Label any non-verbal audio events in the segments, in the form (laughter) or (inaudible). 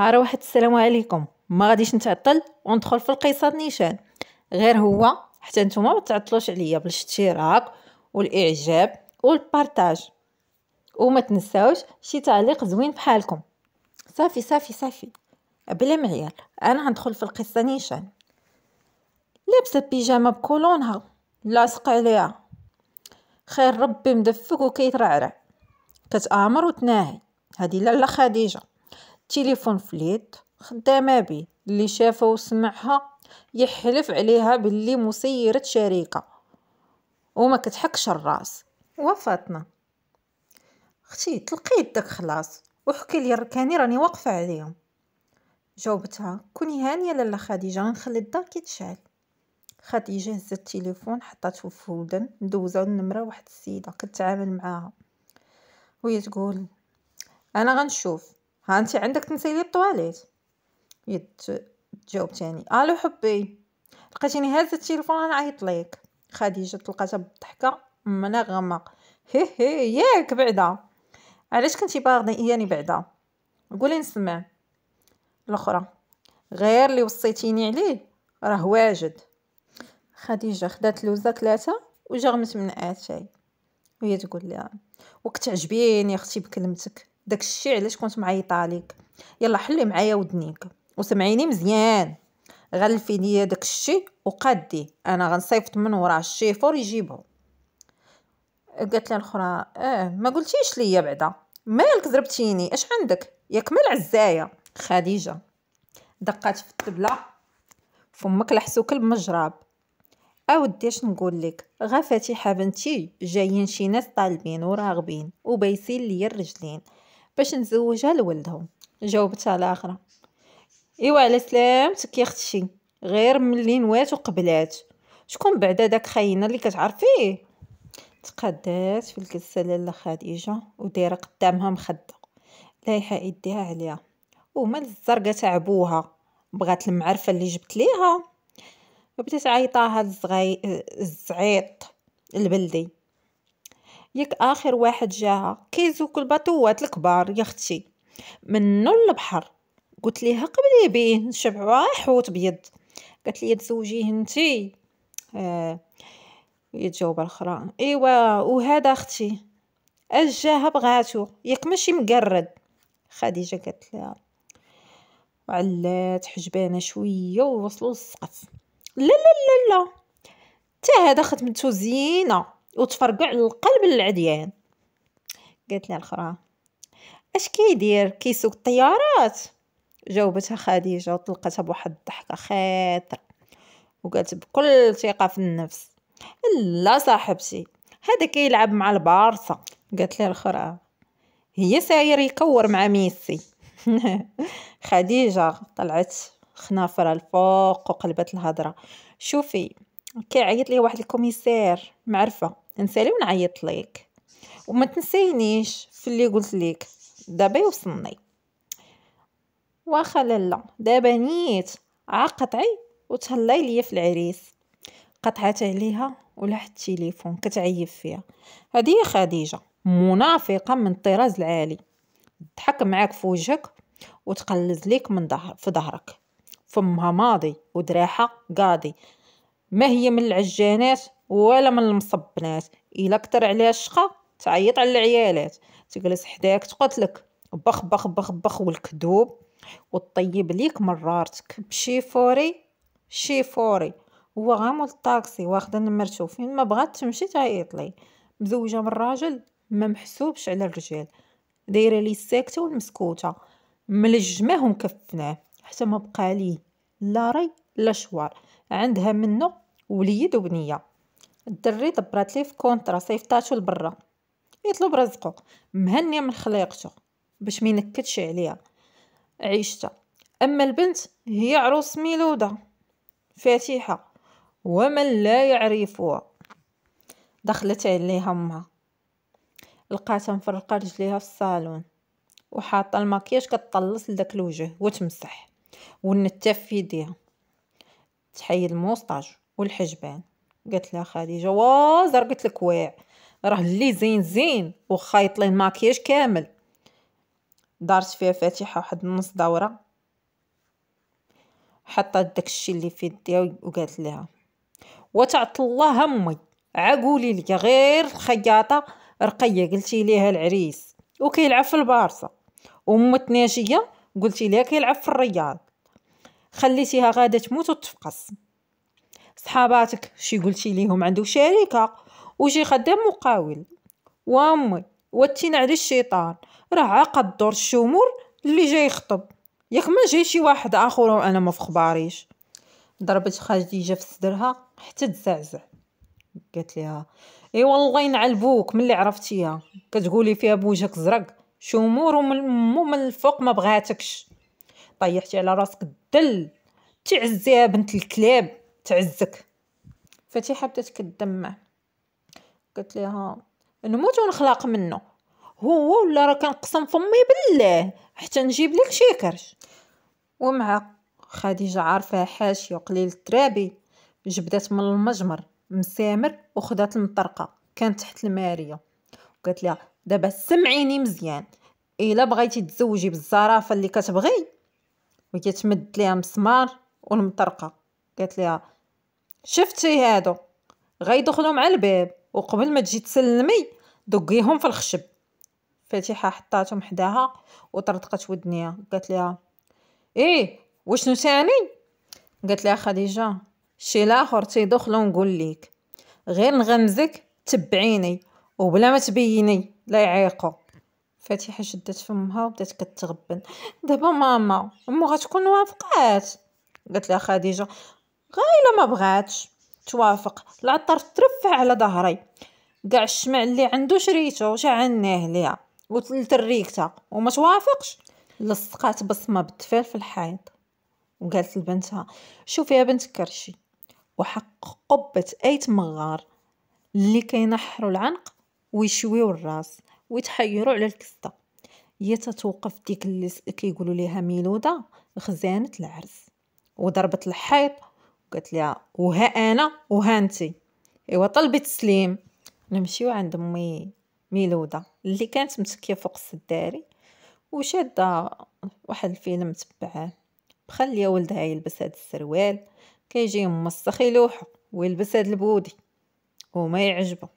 ها واحد السلام عليكم ما غاديش نتعطل وندخل في القصه نيشان غير هو حتى نتوما ما تعطلوش عليا بالاشتراك والاعجاب والبارتاج وما تنساوش شي تعليق زوين بحالكم صافي صافي صافي بلا معيار انا غندخل في القصه نيشان لابسه بيجامه بكولونها لاصق عليها خير ربي مدفك وكيترعرع كتامر وتناهي هادي لاله خديجه تليفون فليت خدامه بي اللي شافها وسمعها يحلف عليها باللي مسيرة شريكة وما كتحكش الراس وفاتنا اختي تلقي يدك خلاص وحكي لي ركاني راني واقفة عليهم جاوبتها كوني هانية لالا خديجة غنخلي الدار كيتشعل خديجة هزت التليفون حطاتو في ودن مدوزة النمرة واحد السيدة كتعامل معاها وهي تقول انا غنشوف هانتي انت عندك تنسي الطواليت يتجاوب تاني الو حبي لقيتيني هازه التليفون نعيط ليك خديجه تلقاتها بالضحكه منغمه هي هي ياك بعدا علاش كنتي باغني اياني بعدا قولي نسمع الاخرى غير اللي وصيتيني عليه راه واجد خديجه خدات لوزه ثلاثه وجرمت من اتاي وهي تقول لها وكتعجبيني اختي بكلمتك داك الشيء علاش كنت معيطه لك يلا حلي معايا ودنيك وسمعيني مزيان غلفي ليا داك الشيء وقادي انا غنصيفط من وراه الشيفور يجيبه قالت لها الاخرى اه ما قلتيش ليا بعدا مالك ضربتيني اش عندك ياك مال عزايه خديجه دقات في الطبله فمك لحسو كلب مجراب اودي اش نقول لك غفاتي فاتحه بنتي جايين شي ناس طالبين وراغبين وبايسين ليا الرجلين باش نزوجها لولدهم جاوبتها الاخرى ايوا على سلامتك يا اختي غير ملي نوات وقبلات شكون بعدا داك خينا اللي كتعرفيه تقادات في الكسه لاله خديجه ودايره قدامها مخده لايحه يديها عليها وما الزرقه تاع ابوها بغات المعرفه اللي جبت ليها وبدات عيطاها الزغي الزعيط البلدي ياك اخر واحد جاها كيزوك الباطوات الكبار يا اختي منو البحر قلت ليها قبلي بيه نشبعوا حوت بيض قالت لي تزوجيه انتي آه يتجاوب الاخرى ايوا وهذا اختي اجاها بغاتو ياك ماشي مقرد خديجه قالت لها وعلات حجبانه شويه ووصلوا للسقف لا لا لا لا حتى هذا خدمته زينه وتفرقع القلب العديان قالت لها الاخرى اش كيدير كيسوق الطيارات جاوبتها خديجه وطلقتها بواحد الضحكه خاطر وقالت بكل ثقه في النفس لا صاحبتي هذا كيلعب مع البارسا قالت لها الاخرى هي ساير يكور مع ميسي (laughs) خديجه طلعت خنافره الفوق وقلبت الهضره شوفي اوكي عيط لي واحد الكوميسير معرفه نسالي ونعيط ليك وما تنسينيش في اللي قلت لك دابا يوصلني واخا لالا دابا نيت عقطعي وتهلاي ليا في العريس قطعت عليها ولحت التليفون كتعيب فيها هذه هي خديجه منافقه من الطراز العالي تضحك معاك في وجهك وتقلز ليك من ظهر في ظهرك فمها ماضي ودراحه قاضي ما هي من العجانات ولا من المصبنات الا كتر عليها الشقه تعيط على العيالات تجلس حداك تقتلك بخ بخ بخ بخ والكذوب وطيب ليك مرارتك بشي فوري شي فوري هو غامو الطاكسي واخد نمرتو فين ما بغات تمشي تعيط لي مزوجه من راجل ما محسوبش على الرجال دايره لي الساكته والمسكوته ملجماهم كفناه حتى ما بقى لي لا ري لا شوار عندها منه وليد وبنيه الدري دبرات ليه في كونطرا صيفطاتو لبرا يطلب رزقو مهنيه من خليقته باش ينكدش عليها عيشتها اما البنت هي عروس ميلوده فاتحه ومن لا يعرفها دخلت عليها امها لقاتها مفرقه رجليها في الصالون وحاطه الماكياج كطلص لداك الوجه وتمسح والنتاف في يديها تحيد الموسطاج والحجبان قالت لها خديجه وا لك واع راه اللي زين زين وخايط لي الماكياج كامل دارت فيها فاتحه واحد النص دوره حطت داكشي اللي في يديها وقالت لها وتعط الله امي عقولي لي غير الخياطه رقيه قلتي ليها العريس وكيلعب في البارصه وام ناجيه قلتي ليها كيلعب في الرياض خليتيها غادا تموت وتفقس صحاباتك شي قلتي ليهم عنده شركة وشي خدام مقاول وامي واتينا على الشيطان راه عقد دور الشمور اللي جاي يخطب ياك ما جاي شي واحد اخر وانا ما فخباريش ضربت خديجه في صدرها حتى تزعزع قالت ليها اي والله ينعلبوك ملي عرفتيها كتقولي فيها بوجهك زرق شمور ومن من الفوق ما بغاتكش طيحتي على راسك الدل تعزيها بنت الكلاب تعزك فتي بدات كدمع قلت ليها نموت ونخلق منه هو ولا راه كنقسم فمي بالله حتى نجيب لك شي كرش ومع خديجه عارفه حاشيه وقليل الترابي جبدات من المجمر مسامر وخدات المطرقه كانت تحت الماريه وقالت لها دابا سمعيني مزيان الا بغيتي تزوجي بالزرافه اللي كتبغي وهي تمد ليها مسمار والمطرقه قالت لها شفتي هادو غيدخلو مع الباب وقبل ما تجي تسلمي دقيهم في الخشب فاتحه حطاتهم حداها وطرطقت ودنيها قالت لها ايه وشنو تاني قالت لها خديجه شي لاخر تيدخل ونقول ليك غير نغمزك تبعيني وبلا ما تبيني لا يعيقو فاتحه شدت فمها وبدات كتغبن دابا ماما امو غتكون وافقات قالت لها خديجه غايلة ما بغاتش توافق العطر ترفع على ظهري كاع الشمع اللي عندو شريته وشعلناه ليها وتريكتها وما توافقش لصقات بصمه بالتفال في الحيط وقالت لبنتها شوفي يا بنت كرشي وحق قبة أيت مغار اللي كينحروا العنق ويشويو الراس ويتحيروا على الكستة هي تتوقف ديك اللي كيقولوا ليها ميلودة خزانة العرس وضربت الحيط قالت لها وها انا وها انت ايوا طلبت سليم نمشيو عند امي ميلوده اللي كانت متكيه فوق السداري وشاده واحد الفيلم تبعاه بخلي ولدها يلبس هاد السروال كيجي مسخ يلوحو ويلبس هاد البودي وما يعجبه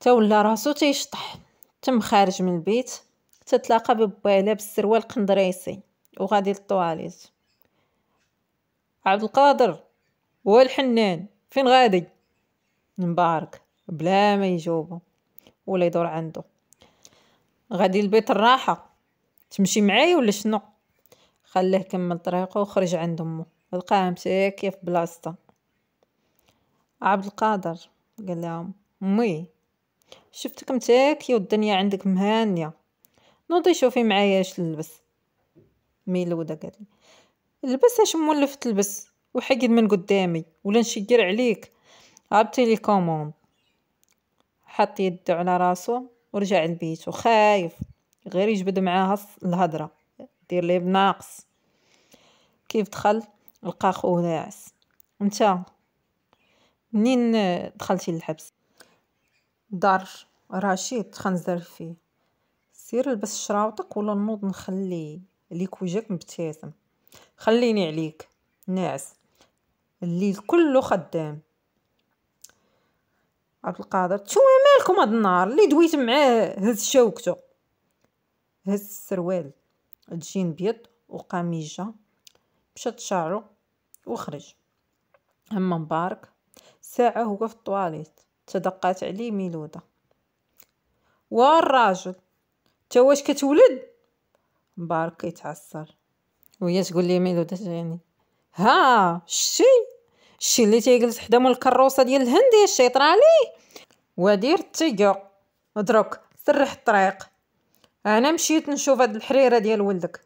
تا ولا راسو تيشطح تم خارج من البيت تتلاقى بباي لابس سروال قندريسي وغادي للطواليت عبد القادر والحنان فين غادي مبارك بلا ما يجاوبو ولا يدور عنده غادي لبيت الراحة تمشي معايا ولا شنو خليه كمل طريقه وخرج عند امه لقاها مساكيه في بلاصتها عبد القادر قال لها امي شفتك متاكيه والدنيا عندك مهانيه نوضي شوفي معايا اش نلبس ميلوده قالت لبس اش مولف تلبس وحقد من قدامي ولا نشقر عليك عبتي لي كوموم حط يده على راسو ورجع لبيتو خايف غير يجبد معاها الهضره دير ليه بناقص كيف دخل لقى خوه ناعس انت منين دخلتي للحبس دار رشيد خنزر فيه سير لبس شراوطك ولا نوض نخلي ليك وجهك مبتسم خليني عليك ناعس الليل كله خدام عبد القادر شو مالكم هاد النهار اللي دويت معاه هز شوكته هز السروال الجين بيض وقميجة مشات شعرو وخرج أما مبارك ساعة هو في الطواليت تدقات عليه ميلودة والراجل الراجل تا واش كتولد مبارك كيتعصر وهي تقول لي ميلو يعني ها شتي شتي اللي تيجلس حدا الكروسه ديال الهند يا الشيطرالي ودير التيكا ودرك سرح الطريق انا مشيت نشوف هاد الحريره ديال ولدك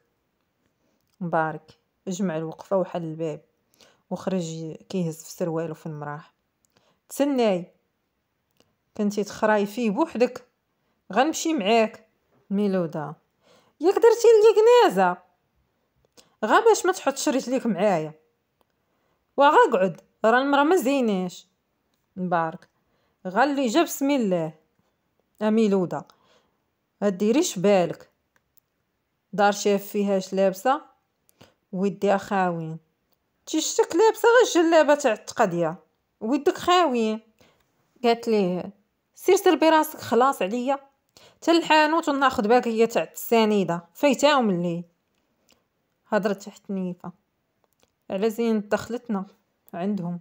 مبارك جمع الوقفه وحل الباب وخرج كيهز في سروال وفي المراح تسناي كنتي تخراي فيه بوحدك غنمشي معاك ميلودا ياك درتي لي كنازه غا باش ما تحطش رجليك معايا وغا قعد راه المرا ما زينيش مبارك غا اللي جا بسم الله اميلوده ما بالك دار شاف فيهاش لابسه ودي اخاوين تشتك لابسه غير الجلابه تاع التقاديه ودك خاوين قالت ليه سير سربي راسك خلاص عليا تا الحانوت وناخد باقيه تاع السنيده فايتاهم الليل هضرة تحت نيفة على زين دخلتنا عندهم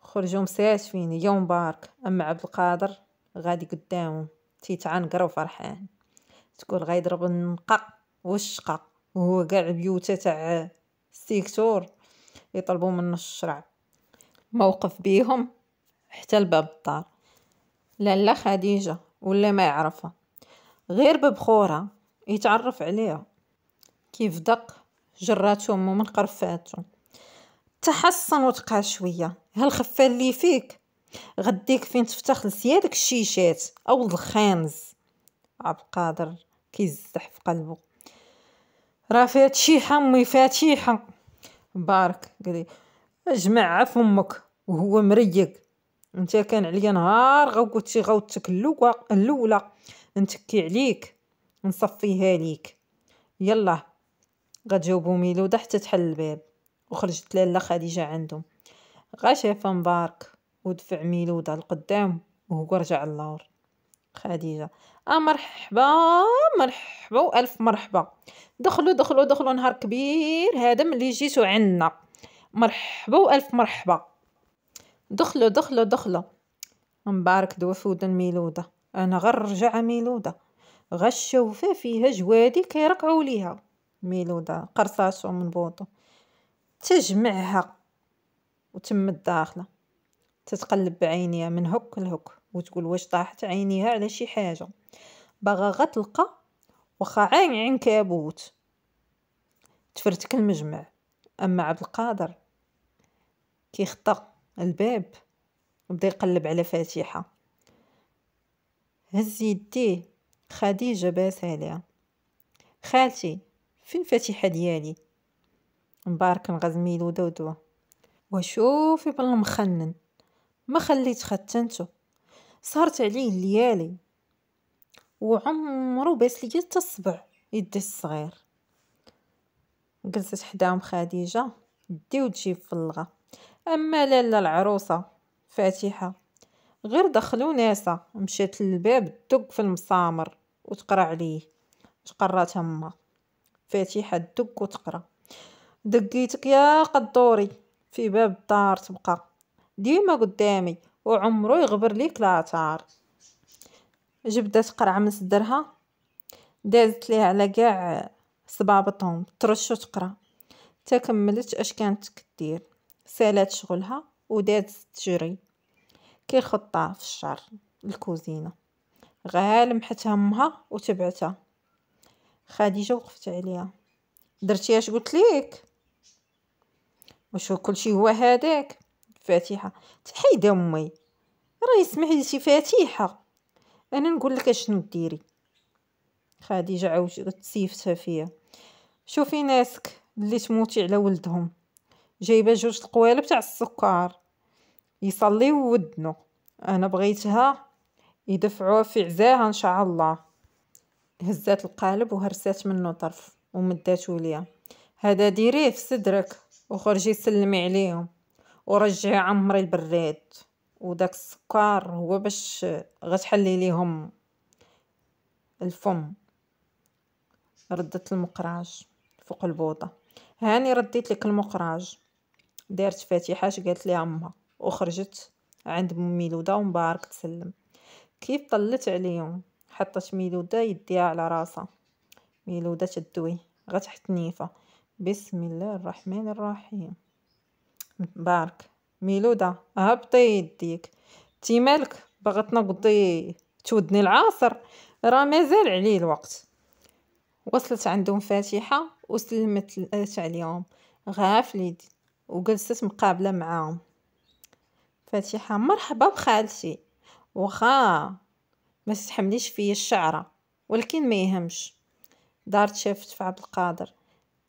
خرجوا فيني يوم بارك اما عبد القادر غادي قدامهم تيتعنقر وفرحان تقول غيضرب النقق والشقا وهو كاع البيوتة تاع السيكتور يطلبوا منه الشرع موقف بيهم حتى لباب الدار لالا خديجة ولا ما يعرفها غير ببخورها يتعرف عليها كيف دق جراتو امو من قرفاتو تحصن وتقع شويه هالخفال لي فيك غديك فين تفتخ لسيادك الشيشات او الخانز عبد القادر كيزح في قلبه راه فاتشيحه امي فاتشيحه بارك قالي اجمع عفمك وهو مريق انت كان عليا نهار غوتي غوتك الاولى انتكي عليك نصفيها ليك يلا غتجاوبو ميلودة حتى تحل الباب وخرجت لاله خديجة عندهم غا شافها مبارك ودفع ميلودة لقدام وهو رجع اللور خديجة اه مرحبا مرحبا والف مرحبا دخلوا دخلوا دخلوا نهار كبير هذا ملي جيتو عندنا مرحبا والف مرحبا دخلوا دخلوا دخلوا مبارك دوا في ودن ميلودة انا رجع ميلودة غا الشوفة فيها جوادي كيركعو ليها ميلوده قرصاصو من بوطو تجمعها وتم الداخله تتقلب بعينيها من هك لهك وتقول واش طاحت عينيها على شي حاجه باغا غتلقى وخا عين عنكبوت تفرتك المجمع اما عبد القادر خطأ الباب وبدا يقلب على فاتحه هز يديه خديجه باس عليها خالتي فين الفاتحه ديالي مبارك نغزمي له دودو وشوفي بالمخنن مخنن ما خليت ختنتو سهرت عليه ليالي وعمرو باس ليا حتى الصبع يدي الصغير جلست حداهم خديجه دي في اللغة. اما لالا العروسه فاتحه غير دخلوا ناسا مشات للباب دق في المسامر وتقرا عليه تقرات امه فاتحه دك وتقرا دقيتك يا قدوري في باب الدار تبقى ديما قدامي وعمرو يغبر ليك العطار جبدت قرعه من صدرها دازت ليها على كاع صبابطهم ترش وتقرا تكملت اش كانت كدير سالات شغلها ودازت تجري كي كيخطها في الشعر الكوزينه غال محت همها وتبعتها خديجه وقفت عليها درتي اش قلت لك واش كلشي هو هذاك فاتحه تحيد امي راهي سمعتي فاتحه انا نقول لك اشنو ديري خديجه عاودت تسيفتها فيا شوفي ناسك اللي تموتي على ولدهم جايبه جوج القوالب تاع السكر يصلي ودنو انا بغيتها يدفعوها في عزاها ان شاء الله هزات القالب وهرسات منه طرف ومداته ليا هذا ديريه في صدرك وخرجي سلمي عليهم ورجعي عمري البراد وداك السكر هو باش غتحلي ليهم الفم ردت المقراج فوق البوطه هاني رديت لك المقراج دارت فاتحاش قالت لي امها وخرجت عند مي لودا ومبارك تسلم كيف طلت عليهم حطت ميلودة يديها على راسها ميلودة تدوي غتحت نيفة بسم الله الرحمن الرحيم بارك ميلودة هبطي يديك تي مالك باغا تنقضي تودني العصر راه مازال عليه الوقت وصلت عندهم فاتحة وسلمت عليهم غافلين وجلست مقابلة معاهم فاتحة مرحبا بخالتي واخا ما تتحمليش فيا الشعرة ولكن ما يهمش دارت شفت في عبد القادر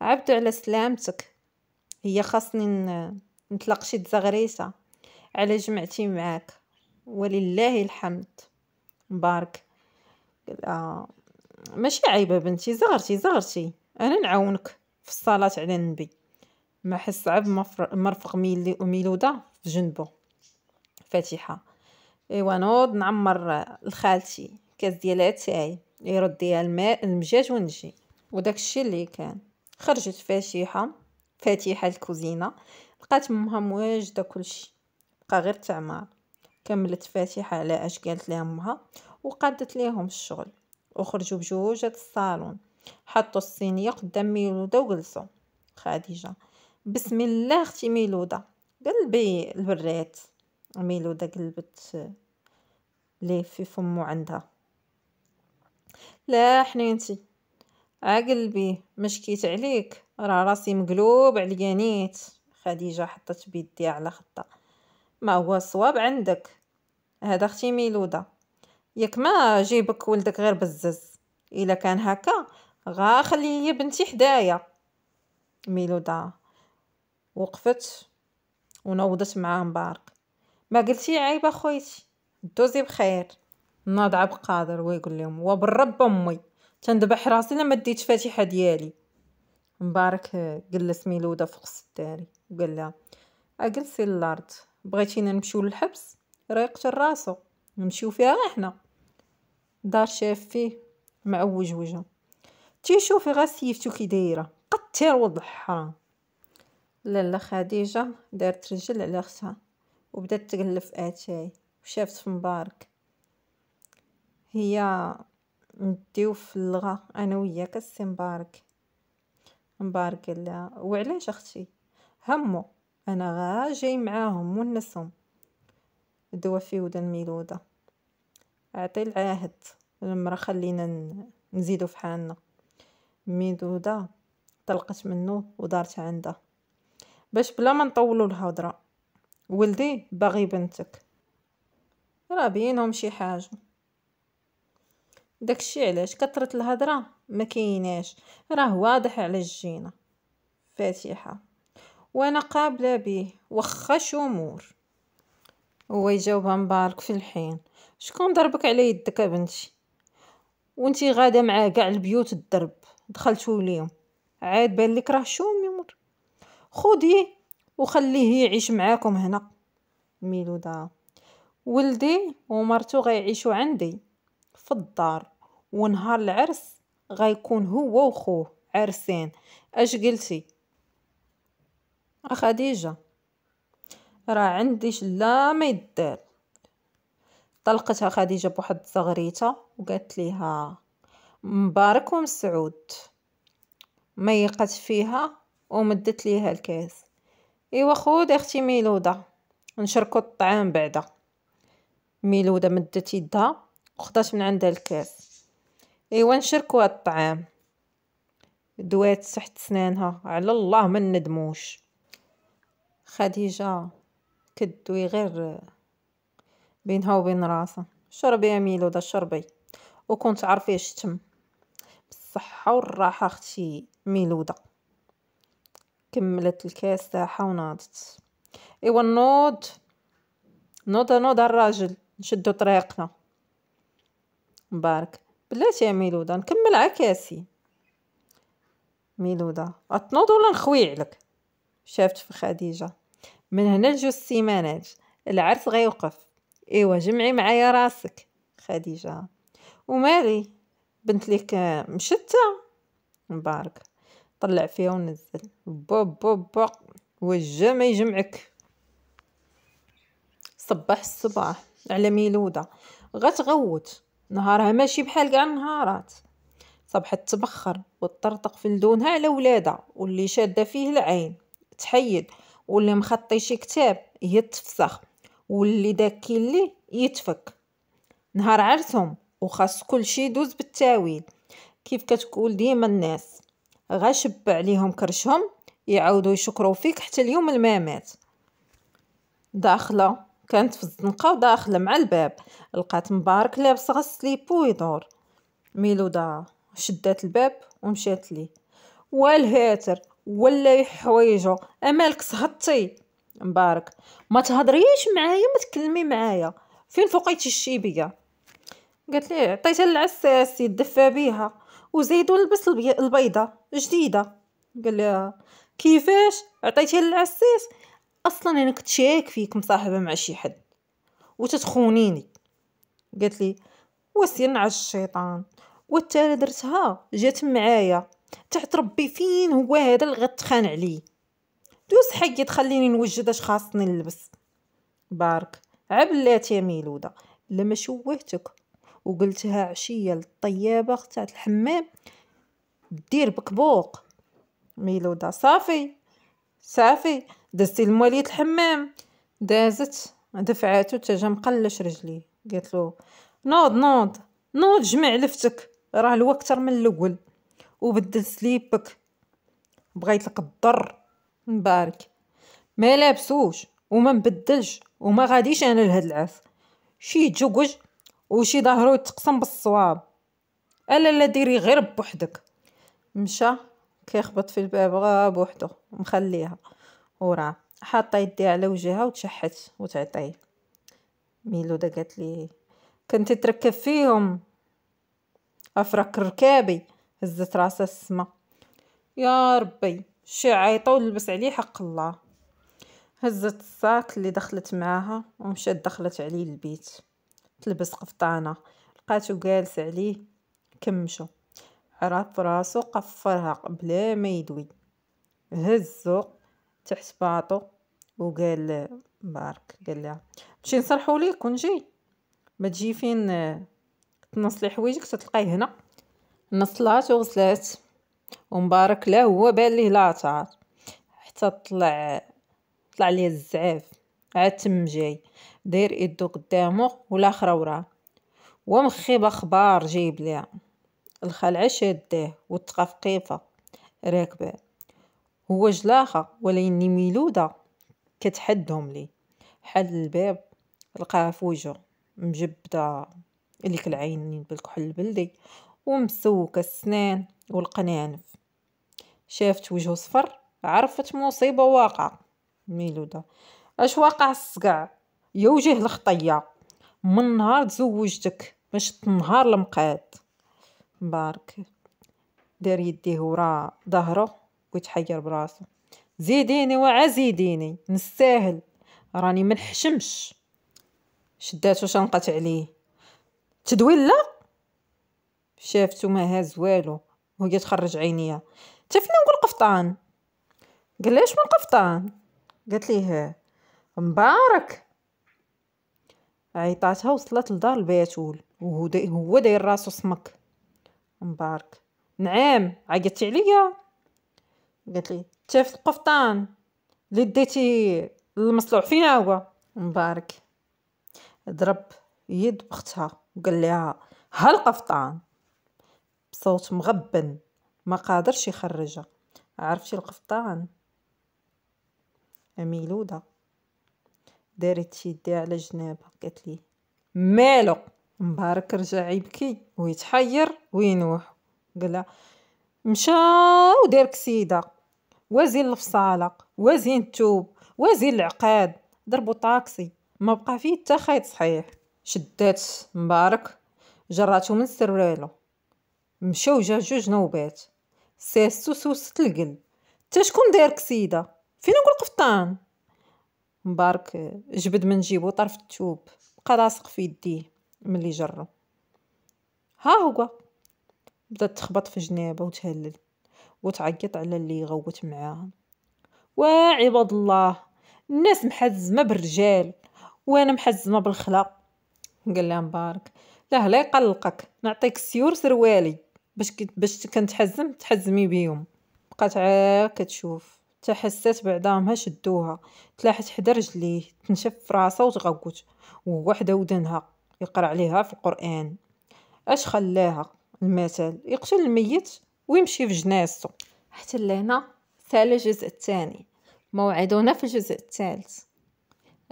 عبدو على سلامتك هي خاصني نطلق شي تزغريسة على جمعتي معاك ولله الحمد مبارك آه. ماشي عيبة بنتي زغرتي زغرتي انا نعاونك في الصلاة على النبي ما حس عب مرفق ميلودة في جنبه فاتحة ايوا نوض نعمر لخالتي كاس ديال اتاي يرد ديها الماء المجاج ونجي وداك الشيء اللي كان خرجت فاشيحه فاتحه الكوزينه لقات امها مواجده كلشي بقى غير تعمار كملت فاتحه على اش قالت لها امها وقادت ليهم الشغل وخرجوا بجوج الصالون حطوا الصينيه قدام ميلوده وجلسوا خديجه بسم الله اختي ميلوده قلبي البريت ميلودا قلبت ليه في فمو عندها لا حنينتي عقلبي مشكيت عليك راه راسي مقلوب عليا نيت خديجة حطت بيدي على خطة ما هو الصواب عندك هذا اختي ميلودة ياك ما جيبك ولدك غير بزز الا كان هكا غا خلي بنتي حدايا ميلودة وقفت ونوضت معاه مبارك ما قلتي عيب اخويتي دوزي بخير ناض القادر ويقول لهم وبالرب امي تندبح راسي لما ديت فاتحه ديالي مبارك جلس ميلوده فوق الستاري وقال لها اجلسي للارض بغيتينا نمشيو للحبس ريقت راسو نمشيو فيها غير حنا دار شاف فيه معوج وجهه شوفي غا سيفتو كي دايره قطير وضح حرام لالا خديجه دارت رجل على اختها وبدات تقلف اتاي وشافت في مبارك هي نديو في اللغه انا وياك السي مبارك مبارك لا وعلاش اختي همو انا غا جاي معاهم ونسهم دوا في ودن ميلوده اعطي العهد المرا خلينا نزيدو في حالنا ميدوده طلقت منه ودارت عنده باش بلا ما نطولو الهضره ولدي باغي بنتك راه بينهم شي حاجه داكشي علاش كثرت الهضره ما كايناش راه واضح على الجينه فاتحه وانا قابله به واخا شمور هو يجاوبها مبارك في الحين شكون ضربك على يدك بنتي وانتي غاده مع كاع البيوت الدرب دخلتو ليهم عاد بان لك راه شومور خدي وخليه يعيش معاكم هنا ميلودا ولدي ومرتو غيعيشوا عندي في الدار ونهار العرس غيكون هو وخوه عرسين اش قلتي خديجه راه عندي لا ما يدار طلقتها خديجه بواحد الزغريته وقالت ليها مبارك ومسعود ميقت فيها ومدت ليها الكاس ايوا خود اختي ميلوده نشركو الطعام بعدا ميلوده مدت يدها وخدات من عندها الكاس ايوا نشركو هاد الطعام دوات تحت سنانها على الله ما ندموش خديجه كدوي غير بينها وبين راسها شربي يا ميلوده شربي وكنت عارفيه شتم بالصحه والراحه اختي ميلوده كملت الكاس تاعها وناضت ايوا نوض نوض نوض الراجل نشدو طريقنا مبارك بلاتي يا ميلودة نكمل عكاسي ميلودة غتنوض ولا نخوي عليك شافت في خديجة من هنا لجو السيمانات العرس غيوقف ايوا جمعي معايا راسك خديجة ومالي بنت ليك مشتة مبارك طلع فيها ونزل بوب بوب بوب وجه ما يجمعك صباح الصباح على ميلودة غتغوت نهارها ماشي بحال كاع النهارات صبحت تبخر وتطرطق في لدونها على ولادها واللي شاده فيه العين تحيد واللي مخطي شي كتاب يتفسخ واللي داك اللي يتفك نهار عرسهم وخاص كلشي يدوز بالتاويل كيف كتقول ديما الناس غشب عليهم كرشهم يعودوا يشكروا فيك حتى اليوم المامات داخله كانت في الزنقه وداخله مع الباب لقات مبارك لابس غسل ليبو يدور ميلودا شدات الباب ومشات ليه والهاتر ولا حوايجو امالك صهدتي مبارك ما تهضريش معايا ما تكلمي معايا فين فوقيتي الشيبيه قالت لي عطيتها للعساس يدفى بيها وزيدوا لبس البيضه جديده قال لها كيفاش عطيتي للعساس اصلا انا كنت شاك فيك مصاحبه مع شي حد وتتخونيني قالت لي وسين على الشيطان والتالي درتها جات معايا تحت ربي فين هو هذا اللي غتخان عليه دوز حقي تخليني نوجد اش خاصني نلبس بارك عبلاتي يا ميلوده لما شوهتك وقلتها عشيه للطيابه تاع الحمام دير بكبوق ميلودا صافي صافي دزتي لمولية الحمام دازت دفعاتو تا جا مقلش رجليه قالت له نوض نوض نوض جمع لفتك راه الوا كتر من الاول وبدل سليبك بغيت يطلق الضر مبارك ما لابسوش وما مبدلش وما غاديش انا لهاد العاس شي تجوج وشي ظهرو يتقسم بالصواب الا لا ديري غير بوحدك مشى كيخبط في الباب غا بوحدو مخليها وراه حاطه يديها على وجهها وتشحت ميلو ميلودا قالت لي كنت تركب فيهم افرك ركابي هزت راسها السما يا ربي شي عيطه ولبس عليه حق الله هزت الساك اللي دخلت معاها ومشات دخلت عليه البيت تلبس قفطانة لقاتو جالس عليه كمشو عرف راسو قفرها قبل ما يدوي هزو تحت باطو وقال بارك قال لها مشي نصلحو ليك ونجي ما تجي فين تنصلي حوايجك تتلقاي هنا نصلات وغسلات ومبارك له هو بان ليه لاطار حتى طلع طلع ليه الزعاف عاد تم جاي داير ايدو قدامو ولا خرورة ومخيبة خبار جايب ليها الخلع شاده والتقى قيفة راكبة هو جلاخة وليني ميلودة كتحدهم لي حل الباب لقاها فوجو مجبدة ليك العينين بالكحل البلدي ومسوكة السنان والقنانف شافت وجهه صفر عرفت مصيبة واقعة ميلودة اش واقع الصقاع يا وجه الخطيه من نهار تزوجتك باش نهار المقاد مبارك دار يديه ورا ظهره ويتحير براسو زيديني وعزيديني نستاهل راني منحشمش شداتو شنقت عليه تدوي لا شافتو ما هاز والو وهي تخرج عينيا تا نقول قفطان قال ليش من قفطان قالت ليه مبارك عيطاتها وصلت لدار البيتول وهو دا هو داير راسو سمك مبارك نعم عيطتي عليا قالت لي تا القفطان اللي ديتي المصلوع فين هو مبارك ضرب يد اختها وقال لها ها القفطان بصوت مغبن ما قادرش يخرجها عرفتي القفطان اميلوده دارت يديها على جنابها قالت لي مالو مبارك رجع يبكي ويتحير وينوح قالها مشى ودار كسيده وازين الفصاله وازين التوب وازين العقاد ضربوا طاكسي ما بقى فيه حتى خيط صحيح شدات مبارك جراتو من سرالو مشاو جا جوج نوبات ساستو سوست القلب تا شكون داير كسيده فين نقول قفطان مبارك جبد من جيبو طرف التوب بقى لاصق في يديه ملي جرو ها هو بدات تخبط في جنابه وتهلل وتعيط على اللي غوت معاها وعباد الله الناس محزمه بالرجال وانا محزمه بالخلا قال لها مبارك لا لا يقلقك نعطيك سيور سروالي باش باش كنتحزم تحزمي بيهم بقات عا كتشوف تحسات حسات بعظامها شدوها تلاحت حدا رجليه تنشف في راسها وتغوت وهو حدا ودنها يقرا عليها في القران اش خلاها المثل يقتل الميت ويمشي في جنازته حتى لهنا سال الجزء الثاني موعدونا في الجزء الثالث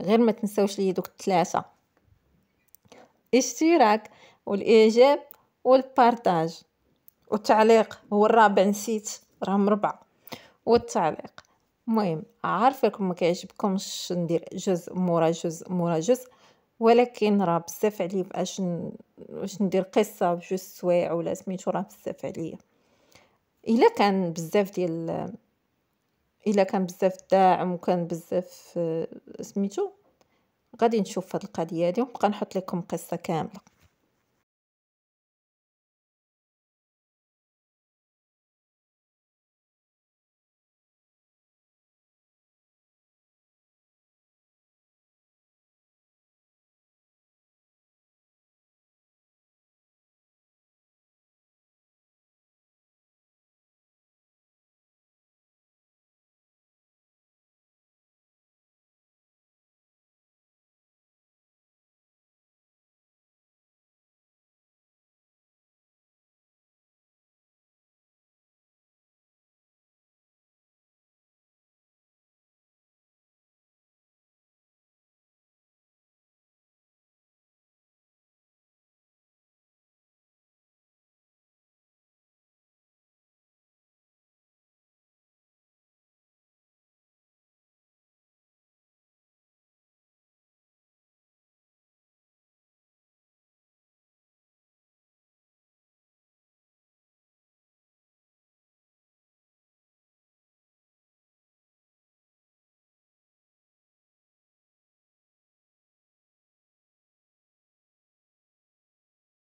غير ما تنساوش لي دوك الثلاثه اشتراك والاعجاب والبارتاج والتعليق هو الرابع نسيت رقم ربعه والتعليق المهم عارفكم ما كيعجبكمش ندير جزء مورا جزء مورا جزء ولكن راه بزاف عليا باش واش ندير قصه بجوج سوايع ولا سميتو راه بزاف عليا الا كان بزاف ديال الا كان بزاف داعم وكان بزاف سميتو غادي نشوف هاد القضيه هادي ونبقى نحط لكم قصه كامله